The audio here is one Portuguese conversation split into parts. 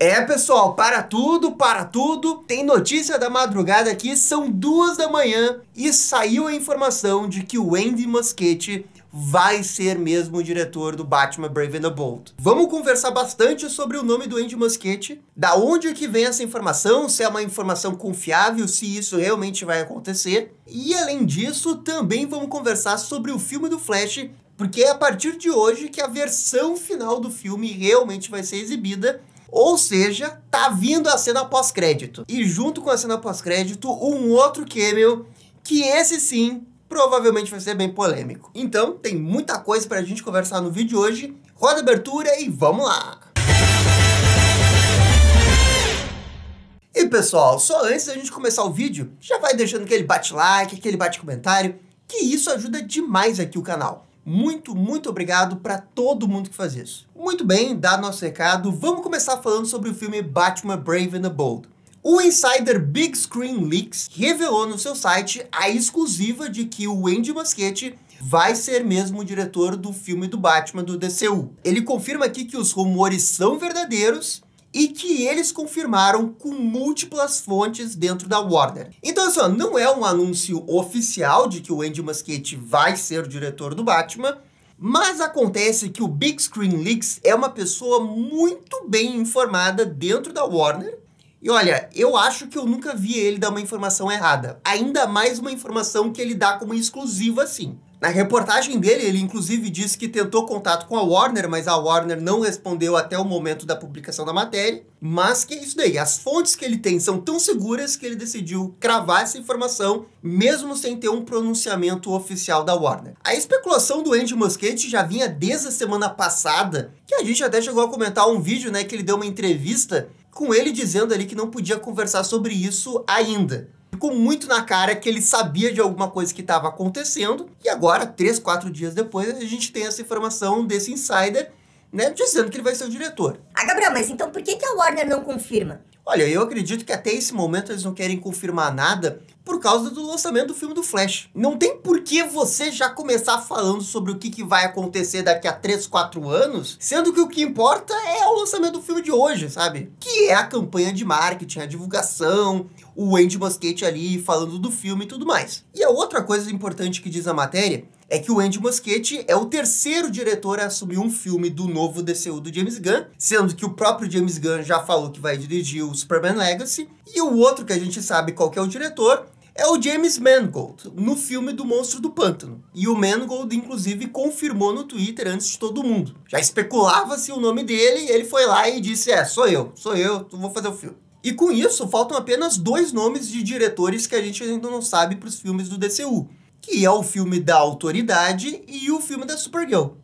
É, pessoal, para tudo, para tudo. Tem notícia da madrugada aqui, são duas da manhã e saiu a informação de que o Andy Muschietti vai ser mesmo o diretor do Batman Brave and the Bold. Vamos conversar bastante sobre o nome do Andy Muschietti, da onde que vem essa informação, se é uma informação confiável, se isso realmente vai acontecer. E além disso, também vamos conversar sobre o filme do Flash, porque é a partir de hoje que a versão final do filme realmente vai ser exibida ou seja, tá vindo a cena pós-crédito. E junto com a cena pós-crédito, um outro cameo que esse sim provavelmente vai ser bem polêmico. Então, tem muita coisa pra gente conversar no vídeo hoje. Roda a abertura e vamos lá! E pessoal, só antes da gente começar o vídeo, já vai deixando aquele bate like, aquele bate comentário, que isso ajuda demais aqui o canal. Muito, muito obrigado para todo mundo que faz isso. Muito bem, dado nosso recado, vamos começar falando sobre o filme Batman Brave and the Bold. O insider Big Screen Leaks revelou no seu site a exclusiva de que o Andy Muschietti vai ser mesmo o diretor do filme do Batman do DCU. Ele confirma aqui que os rumores são verdadeiros e que eles confirmaram com múltiplas fontes dentro da Warner. Então, assim, não é um anúncio oficial de que o Andy Muschietti vai ser o diretor do Batman, mas acontece que o Big Screen Leaks é uma pessoa muito bem informada dentro da Warner. E olha, eu acho que eu nunca vi ele dar uma informação errada. Ainda mais uma informação que ele dá como exclusiva assim. Na reportagem dele, ele inclusive disse que tentou contato com a Warner, mas a Warner não respondeu até o momento da publicação da matéria. Mas que é isso daí, as fontes que ele tem são tão seguras que ele decidiu cravar essa informação, mesmo sem ter um pronunciamento oficial da Warner. A especulação do Andy Muschietti já vinha desde a semana passada, que a gente até chegou a comentar um vídeo, né, que ele deu uma entrevista com ele dizendo ali que não podia conversar sobre isso ainda. Ficou muito na cara que ele sabia de alguma coisa que estava acontecendo, e agora, três, quatro dias depois, a gente tem essa informação desse insider, né, dizendo que ele vai ser o diretor. Ah, Gabriel, mas então por que, que a Warner não confirma? Olha, eu acredito que até esse momento eles não querem confirmar nada, por causa do lançamento do filme do Flash. Não tem por que você já começar falando sobre o que, que vai acontecer daqui a 3, 4 anos, sendo que o que importa é o lançamento do filme de hoje, sabe? Que é a campanha de marketing, a divulgação, o Andy Muschietti ali falando do filme e tudo mais. E a outra coisa importante que diz a matéria é que o Andy Muschietti é o terceiro diretor a assumir um filme do novo DCU do James Gunn, sendo que o próprio James Gunn já falou que vai dirigir o Superman Legacy, e o outro que a gente sabe qual que é o diretor é o James Mangold, no filme do Monstro do Pântano. E o Mangold, inclusive, confirmou no Twitter antes de todo mundo. Já especulava-se o nome dele, ele foi lá e disse: É, sou eu, sou eu, vou fazer o filme. E com isso, faltam apenas dois nomes de diretores que a gente ainda não sabe para os filmes do DCU, que é o filme da Autoridade e o filme da Supergirl.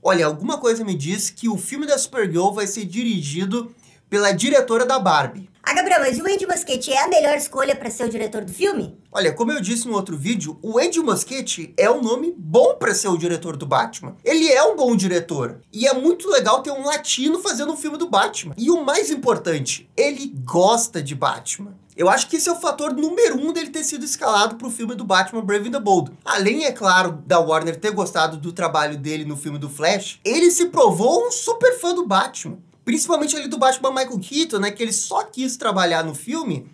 Olha, alguma coisa me diz que o filme da Supergirl vai ser dirigido pela diretora da Barbie, a Gabriel, mas o Andy Muschietti é a melhor escolha para ser o diretor do filme? Olha, como eu disse no outro vídeo, o Andy Muschietti é um nome bom para ser o diretor do Batman. Ele é um bom diretor. E é muito legal ter um latino fazendo um filme do Batman. E o mais importante, ele gosta de Batman. Eu acho que esse é o fator número um dele ter sido escalado para o filme do Batman Brave and the Bold. Além, é claro, da Warner ter gostado do trabalho dele no filme do Flash, ele se provou um super fã do Batman. Principalmente ali do Batman Michael Keaton, né? Que ele só quis trabalhar no filme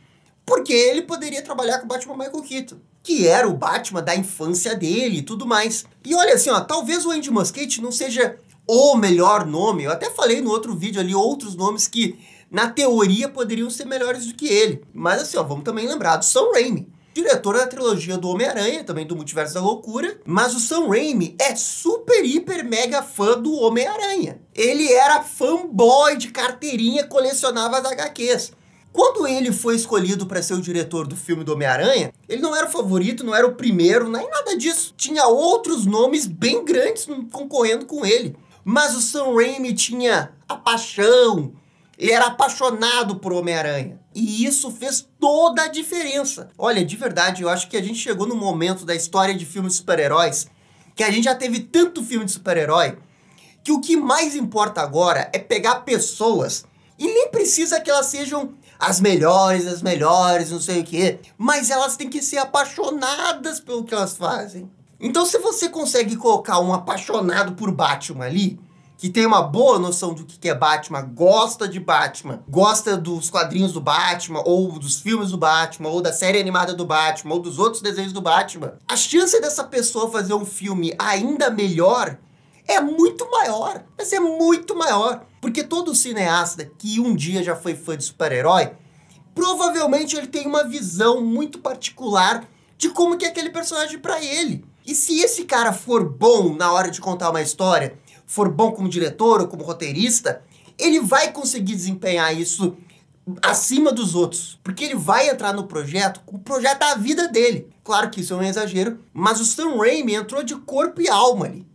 porque ele poderia trabalhar com o Batman Michael Keaton, que era o Batman da infância dele e tudo mais. E olha assim, ó, talvez o Andy Muschietti não seja o melhor nome. Eu até falei no outro vídeo ali outros nomes que na teoria poderiam ser melhores do que ele. Mas assim, ó, vamos também lembrar do Sam Raimi diretor da trilogia do Homem-Aranha, também do Multiverso da Loucura, mas o Sam Raimi é super, hiper, mega fã do Homem-Aranha. Ele era fanboy de carteirinha, colecionava as HQs. Quando ele foi escolhido para ser o diretor do filme do Homem-Aranha, ele não era o favorito, não era o primeiro, nem nada disso. Tinha outros nomes bem grandes concorrendo com ele. Mas o Sam Raimi tinha a paixão, ele era apaixonado por Homem-Aranha. E isso fez toda a diferença. Olha, de verdade, eu acho que a gente chegou num momento da história de filmes de super-heróis que a gente já teve tanto filme de super-herói que o que mais importa agora é pegar pessoas e nem precisa que elas sejam as melhores, as melhores, não sei o quê, mas elas têm que ser apaixonadas pelo que elas fazem. Então, se você consegue colocar um apaixonado por Batman ali, que tem uma boa noção do que é Batman, gosta de Batman, gosta dos quadrinhos do Batman, ou dos filmes do Batman, ou da série animada do Batman, ou dos outros desenhos do Batman, a chance dessa pessoa fazer um filme ainda melhor é muito maior. Mas é muito maior. Porque todo cineasta que um dia já foi fã de super-herói, provavelmente ele tem uma visão muito particular de como que é aquele personagem para ele. E se esse cara for bom na hora de contar uma história, for bom como diretor ou como roteirista, ele vai conseguir desempenhar isso acima dos outros, porque ele vai entrar no projeto com o projeto da vida dele. Claro que isso é um exagero, mas o Sam Raimi entrou de corpo e alma ali,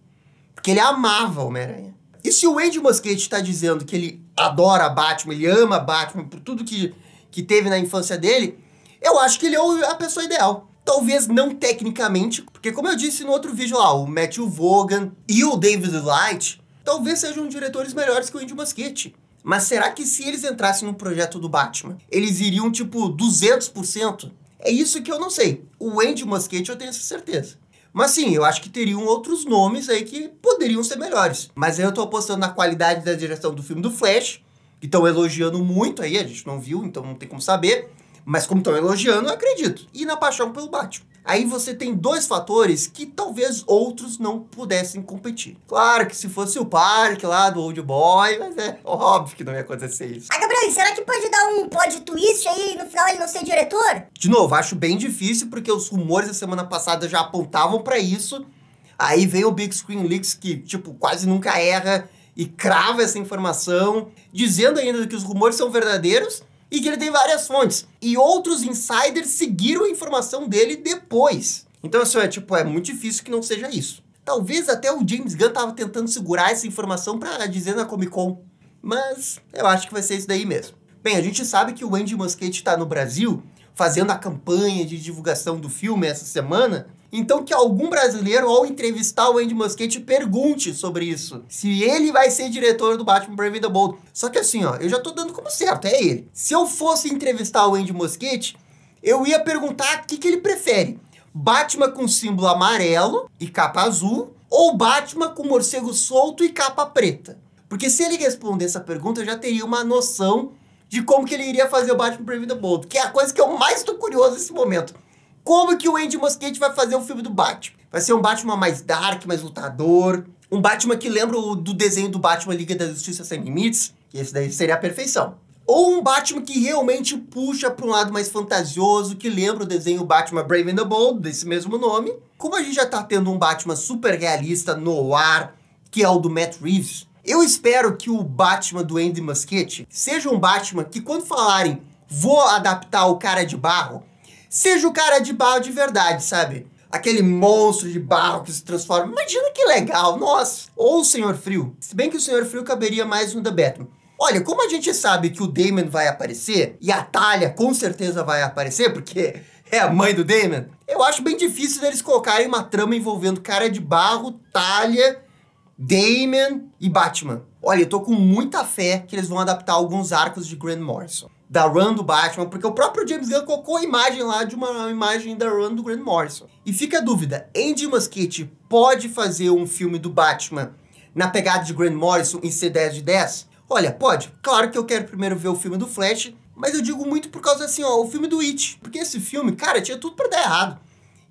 porque ele amava Homem-Aranha. E se o Andy Muschietti está dizendo que ele adora Batman, ele ama Batman por tudo que, que teve na infância dele, eu acho que ele é a pessoa ideal. Talvez não tecnicamente, porque como eu disse no outro vídeo lá, o Matthew Vaughan e o David Light talvez sejam diretores melhores que o Andy Muschietti. Mas será que se eles entrassem no projeto do Batman, eles iriam tipo 200%? É isso que eu não sei. O Andy Muschietti eu tenho essa certeza. Mas sim, eu acho que teriam outros nomes aí que poderiam ser melhores. Mas aí eu tô apostando na qualidade da direção do filme do Flash, que estão elogiando muito aí, a gente não viu, então não tem como saber. Mas como estão elogiando, eu acredito. E na paixão pelo Batman. Aí você tem dois fatores que talvez outros não pudessem competir. Claro que se fosse o parque lá do Old Boy, mas é óbvio que não ia acontecer isso. Ah, Gabriel, será que pode dar um pod twist aí no final ele não ser diretor? De novo, acho bem difícil porque os rumores da semana passada já apontavam para isso. Aí vem o Big Screen Leaks que, tipo, quase nunca erra e crava essa informação, dizendo ainda que os rumores são verdadeiros e que ele tem várias fontes. E outros insiders seguiram a informação dele depois. Então, assim, é tipo, é muito difícil que não seja isso. Talvez até o James Gunn tava tentando segurar essa informação para dizer na Comic Con. Mas eu acho que vai ser isso daí mesmo. Bem, a gente sabe que o Andy Muschietti está no Brasil fazendo a campanha de divulgação do filme essa semana. Então que algum brasileiro, ao entrevistar o Andy Muschietti, pergunte sobre isso. Se ele vai ser diretor do Batman Brave the Bold. Só que assim, ó, eu já tô dando como certo, é ele. Se eu fosse entrevistar o Andy Muschietti, eu ia perguntar o que, que ele prefere. Batman com símbolo amarelo e capa azul ou Batman com morcego solto e capa preta? Porque se ele responder essa pergunta, eu já teria uma noção de como que ele iria fazer o Batman Bold, que é a coisa que eu mais estou curioso nesse momento. Como que o Andy Muschietti vai fazer o filme do Batman? Vai ser um Batman mais dark, mais lutador, um Batman que lembra o, do desenho do Batman Liga da Justiça Sem Limites, que esse daí seria a perfeição. Ou um Batman que realmente puxa para um lado mais fantasioso, que lembra o desenho Batman Brave and the Bold, desse mesmo nome. Como a gente já está tendo um Batman super realista no ar, que é o do Matt Reeves, eu espero que o Batman do Andy Muschietti seja um Batman que quando falarem vou adaptar o cara de barro, seja o cara de barro de verdade, sabe? Aquele monstro de barro que se transforma. Imagina que legal, nossa! Ou o Senhor Frio. Se bem que o Senhor Frio caberia mais no The Batman. Olha, como a gente sabe que o Damon vai aparecer, e a Talha com certeza vai aparecer, porque é a mãe do Damon, eu acho bem difícil eles colocarem uma trama envolvendo cara de barro, Talha. Damon e Batman. Olha, eu tô com muita fé que eles vão adaptar alguns arcos de Grant Morrison. Da run do Batman, porque o próprio James Gunn colocou a imagem lá de uma imagem da run do Grant Morrison. E fica a dúvida, Andy Muschietti pode fazer um filme do Batman na pegada de Grant Morrison em ser 10 de 10? Olha, pode. Claro que eu quero primeiro ver o filme do Flash, mas eu digo muito por causa assim, ó, o filme do It. Porque esse filme, cara, tinha tudo para dar errado.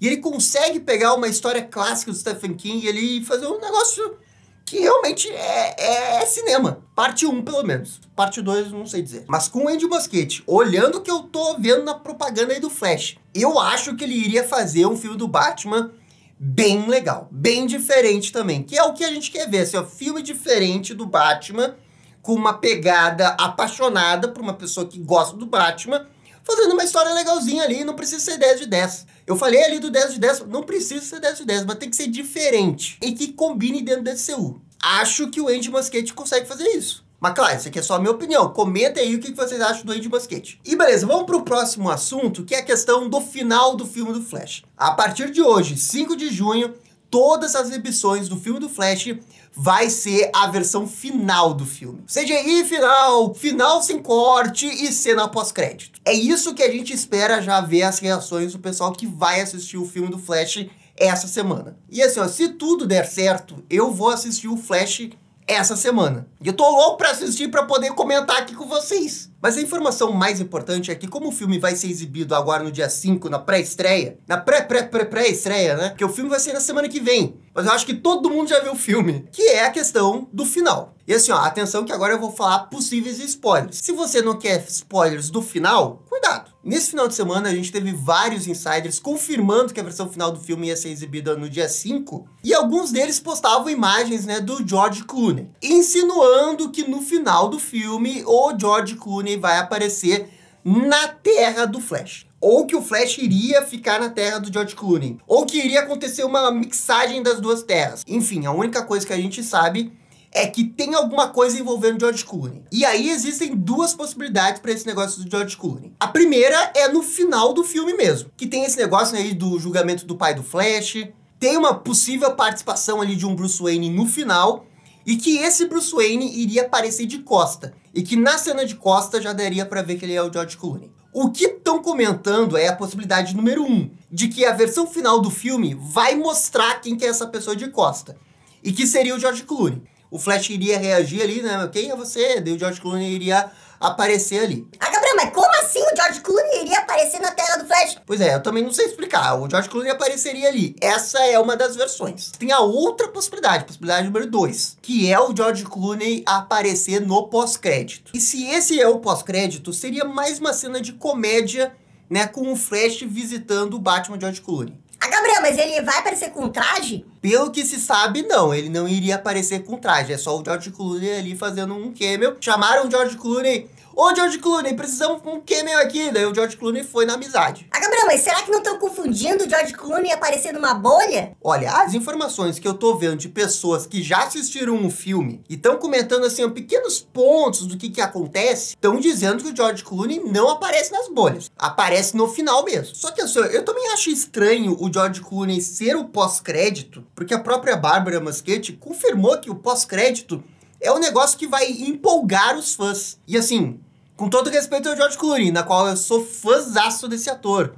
E ele consegue pegar uma história clássica do Stephen King e ele fazer um negócio que realmente é, é, é cinema. Parte 1, pelo menos. Parte 2, não sei dizer. Mas com o Andy Muschietti, olhando o que eu tô vendo na propaganda aí do Flash, eu acho que ele iria fazer um filme do Batman bem legal, bem diferente também, que é o que a gente quer ver, assim, ó, filme diferente do Batman, com uma pegada apaixonada por uma pessoa que gosta do Batman, fazendo uma história legalzinha ali, não precisa ser 10 de 10. Eu falei ali do 10 de 10, não precisa ser 10 de 10, mas tem que ser diferente e que combine dentro do DCU. Acho que o Andy muskete consegue fazer isso. Mas claro, isso aqui é só a minha opinião. Comenta aí o que vocês acham do Andy muskete E beleza, vamos para o próximo assunto, que é a questão do final do filme do Flash. A partir de hoje, 5 de junho, todas as exibições do filme do Flash vai ser a versão final do filme. CGI final, final sem corte e cena pós-crédito. É isso que a gente espera já ver as reações do pessoal que vai assistir o filme do Flash essa semana. E assim, ó, se tudo der certo, eu vou assistir o Flash essa semana. E eu tô louco para assistir para poder comentar aqui com vocês. Mas a informação mais importante é que como o filme vai ser exibido agora no dia 5, na pré-estreia, na pré-pré-pré-pré-estreia, né? Porque o filme vai ser na semana que vem. Mas eu acho que todo mundo já viu o filme, que é a questão do final. E assim, ó, atenção que agora eu vou falar possíveis spoilers. Se você não quer spoilers do final, cuidado. Nesse final de semana, a gente teve vários insiders confirmando que a versão final do filme ia ser exibida no dia 5, e alguns deles postavam imagens né, do George Clooney, insinuando que no final do filme o George Clooney vai aparecer na terra do Flash. Ou que o Flash iria ficar na terra do George Clooney. Ou que iria acontecer uma mixagem das duas terras. Enfim, a única coisa que a gente sabe é que tem alguma coisa envolvendo George Clooney. E aí existem duas possibilidades para esse negócio do George Clooney. A primeira é no final do filme mesmo, que tem esse negócio né, aí do julgamento do pai do Flash, tem uma possível participação ali de um Bruce Wayne no final e que esse Bruce Wayne iria aparecer de costa e que na cena de costa já daria para ver que ele é o George Clooney. O que estão comentando é a possibilidade número um, de que a versão final do filme vai mostrar quem que é essa pessoa de costa e que seria o George Clooney o Flash iria reagir ali, né? Quem é você? Daí o George Clooney iria aparecer ali. Ah, Gabriel, mas como assim o George Clooney iria aparecer na tela do Flash? Pois é, eu também não sei explicar. O George Clooney apareceria ali. Essa é uma das versões. Tem a outra possibilidade, possibilidade número 2, que é o George Clooney aparecer no pós-crédito. E se esse é o pós-crédito, seria mais uma cena de comédia, né, com o Flash visitando o Batman George Clooney. Ah, Gabriel, mas ele vai aparecer com um traje? Pelo que se sabe, não. Ele não iria aparecer com traje. É só o George Clooney ali fazendo um cameo. Chamaram o George Clooney. Ô, George Clooney, precisamos um cameo aqui. Daí o George Clooney foi na amizade. Ah, Gabriel, mas será que não estão confundindo o George Clooney aparecendo numa bolha? Olha, as informações que eu tô vendo de pessoas que já assistiram um filme e estão comentando, assim, pequenos pontos do que que acontece, estão dizendo que o George Clooney não aparece nas bolhas. Aparece no final mesmo. Só que, assim, eu também acho estranho o George Clooney ser o pós-crédito, porque a própria Bárbara Masquete confirmou que o pós-crédito é um negócio que vai empolgar os fãs. E assim, com todo respeito ao George Clooney, na qual eu sou fãzaço desse ator.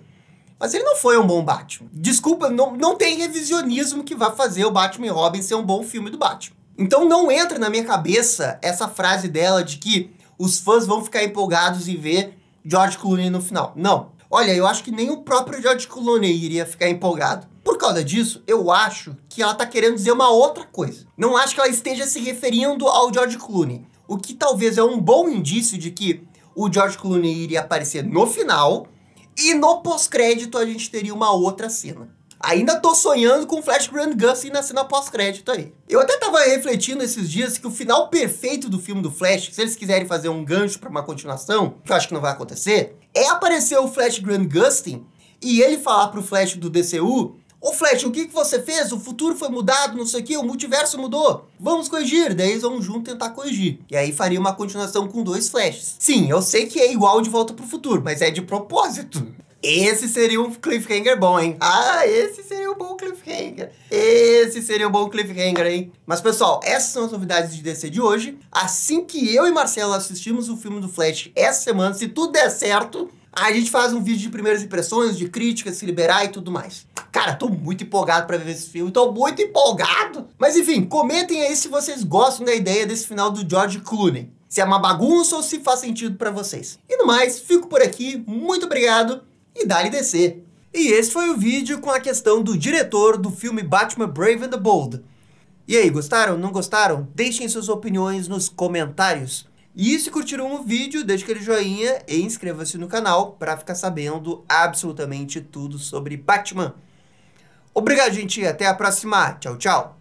Mas ele não foi um bom Batman. Desculpa, não, não tem revisionismo que vá fazer o Batman e Robin ser um bom filme do Batman. Então não entra na minha cabeça essa frase dela de que os fãs vão ficar empolgados em ver George Clooney no final. Não. Olha, eu acho que nem o próprio George Clooney iria ficar empolgado. Por causa disso, eu acho que ela está querendo dizer uma outra coisa. Não acho que ela esteja se referindo ao George Clooney, o que talvez é um bom indício de que o George Clooney iria aparecer no final e no pós-crédito a gente teria uma outra cena. Ainda tô sonhando com o Flash Grand Gustin na cena pós-crédito aí. Eu até tava refletindo esses dias que o final perfeito do filme do Flash, se eles quiserem fazer um gancho para uma continuação, que eu acho que não vai acontecer, é aparecer o Flash Grand Gustin e ele falar pro Flash do DCU Ô Flash, o que, que você fez? O futuro foi mudado, não sei o que, o multiverso mudou. Vamos corrigir. Daí eles vão junto tentar corrigir. E aí faria uma continuação com dois Flashes. Sim, eu sei que é igual de Volta pro Futuro, mas é de propósito. Esse seria um cliffhanger bom, hein? Ah, esse seria um bom cliffhanger. Esse seria um bom cliffhanger, hein? Mas, pessoal, essas são as novidades de DC de hoje. Assim que eu e Marcelo assistimos o filme do Flash essa semana, se tudo der certo, a gente faz um vídeo de primeiras impressões, de críticas, se liberar e tudo mais. Cara, tô muito empolgado para ver esse filme, tô muito empolgado! Mas enfim, comentem aí se vocês gostam da ideia desse final do George Clooney. Se é uma bagunça ou se faz sentido para vocês. E no mais, fico por aqui, muito obrigado e dá-lhe descer. E esse foi o vídeo com a questão do diretor do filme Batman Brave and the Bold. E aí, gostaram? Não gostaram? Deixem suas opiniões nos comentários. E se curtiram o vídeo, deixe aquele joinha e inscreva-se no canal para ficar sabendo absolutamente tudo sobre Batman. Obrigado, gente. Até a próxima. Tchau, tchau.